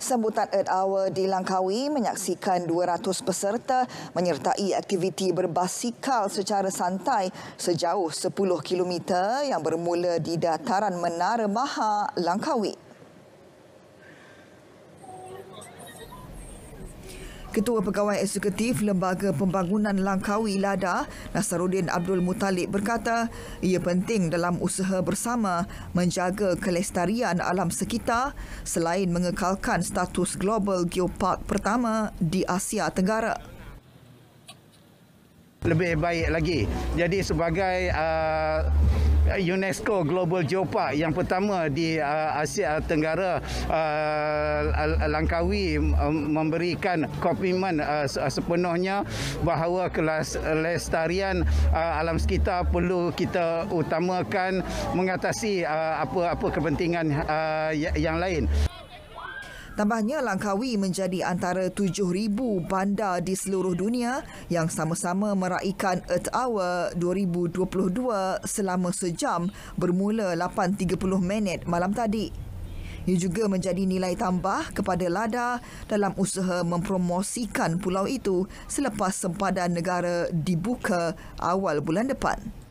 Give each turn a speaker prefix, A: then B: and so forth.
A: sambutan Earth Hour di Langkawi menyaksikan 200 peserta menyertai aktiviti berbasikal secara santai sejauh 10 km yang bermula di dataran Menara Maha, Langkawi. Ketua Pegawai Eksekutif Lembaga Pembangunan Langkawi LADA, Nasaruddin Abdul Muttalib berkata, ia penting dalam usaha bersama menjaga kelestarian alam sekitar selain mengekalkan status global geopark pertama di Asia Tenggara.
B: Lebih baik lagi. Jadi sebagai uh UNESCO Global Geopark yang pertama di uh, Asia Tenggara uh, Langkawi um, memberikan komitmen uh, sepenuhnya bahawa kelestarian uh, alam sekitar perlu kita utamakan mengatasi uh, apa-apa uh, kepentingan uh, yang lain.
A: Tambahnya, Langkawi menjadi antara 7,000 bandar di seluruh dunia yang sama-sama meraihkan Earth Hour 2022 selama sejam bermula 8.30 minit malam tadi. Ia juga menjadi nilai tambah kepada LADA dalam usaha mempromosikan pulau itu selepas sempadan negara dibuka awal bulan depan.